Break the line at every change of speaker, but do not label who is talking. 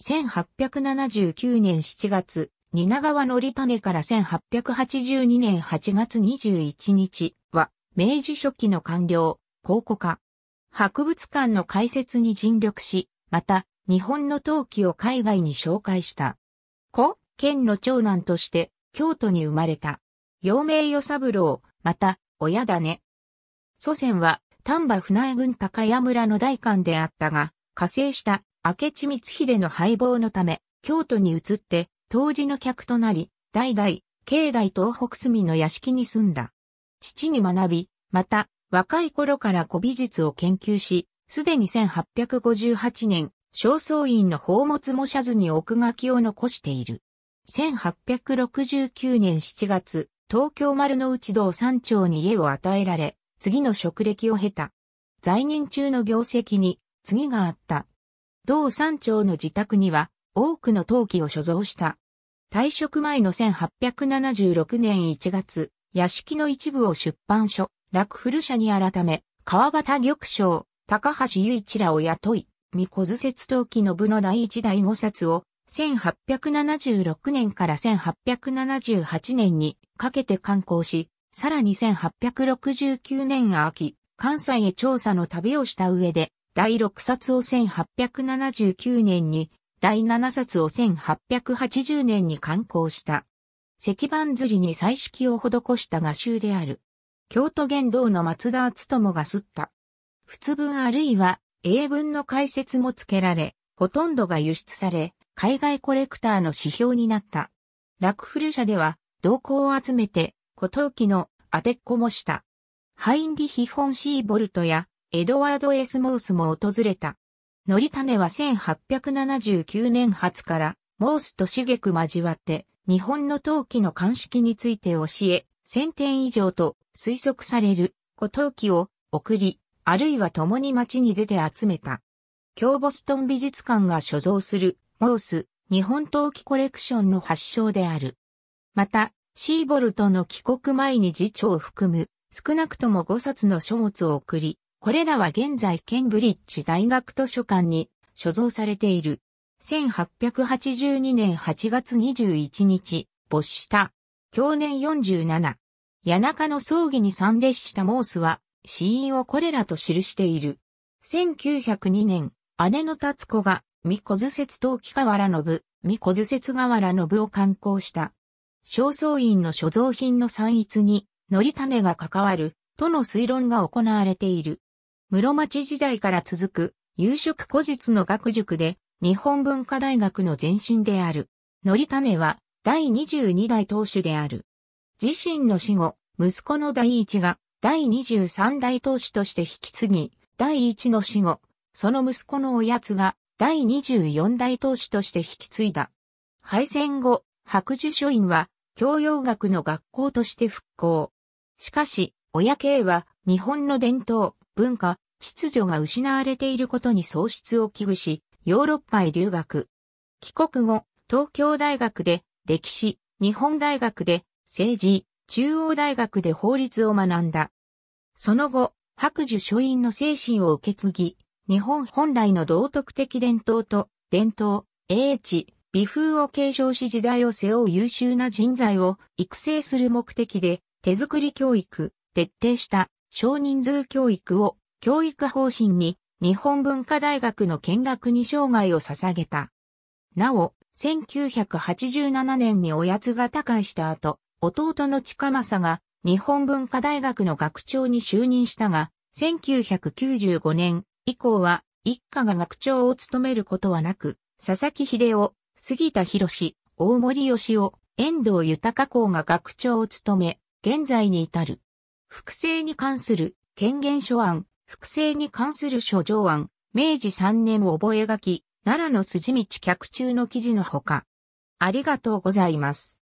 1879年7月、蜷川則種から1882年8月21日は、明治初期の官僚、考古家。博物館の開設に尽力し、また、日本の陶器を海外に紹介した。古、県の長男として、京都に生まれた。陽明与三郎、また、親だね。祖先は、丹波船江郡高屋村の大官であったが、火星した明智光秀の敗亡のため、京都に移って、当時の客となり、代々、境内東北隅の屋敷に住んだ。父に学び、また、若い頃から古美術を研究し、すでに1858年、正倉院の宝物模写図に奥書きを残している。1869年7月、東京丸の内道三頂に家を与えられ、次の職歴を経た。在任中の業績に、次があった同山町の自宅には多くの陶器を所蔵した。退職前の1876年1月、屋敷の一部を出版所、楽古社に改め、川端玉章、高橋雄一らを雇い、三小図節陶器の部の第一第五冊を、1876年から1878年にかけて刊行し、さらに1869年秋、関西へ調査の旅をした上で、第6冊を1879年に、第7冊を1880年に刊行した。石版釣りに彩色を施した画集である。京都玄道の松田厚友が刷った。仏文あるいは英文の解説も付けられ、ほとんどが輸出され、海外コレクターの指標になった。楽古社では、同行を集めて、古陶器の当てっこもした。ハインリヒ・フォン・シーボルトや、エドワード・エスモースも訪れた。ノリタネは1879年初から、モースと茂く交わって、日本の陶器の鑑識について教え、1000点以上と推測される古陶器を送り、あるいは共に街に出て集めた。京ボストン美術館が所蔵するモース日本陶器コレクションの発祥である。また、シーボルトの帰国前に次長を含む少なくとも5冊の書物を送り、これらは現在ケンブリッジ大学図書館に所蔵されている。1882年8月21日、没した。去年47。谷中の葬儀に参列したモースは、死因をこれらと記している。1902年、姉の達子が、御小津節陶器河原信、御小津節河原信を刊行した。正倉院の所蔵品の散逸に、のり種が関わる、との推論が行われている。室町時代から続く、夕食古日の学塾で、日本文化大学の前身である。た種は、第22代当主である。自身の死後、息子の第一が、第23代当主として引き継ぎ、第一の死後、その息子のおやつが、第24代当主として引き継いだ。敗戦後、白樹書院は、教養学の学校として復興。しかし、親系は、日本の伝統、文化、秩序が失われていることに喪失を危惧し、ヨーロッパへ留学。帰国後、東京大学で歴史、日本大学で政治、中央大学で法律を学んだ。その後、白樹書院の精神を受け継ぎ、日本本来の道徳的伝統と伝統、英知、美風を継承し時代を背負う優秀な人材を育成する目的で手作り教育、徹底した少人数教育を教育方針に日本文化大学の見学に生涯を捧げた。なお、1987年におやつが他界した後、弟の近政が日本文化大学の学長に就任したが、1995年以降は一家が学長を務めることはなく、佐々木秀夫、杉田博士、大森義夫、遠藤豊公が学長を務め、現在に至る。複製に関する権限書案、複製に関する書状案、明治3年覚書、奈良の筋道客中の記事のほか。ありがとうございます。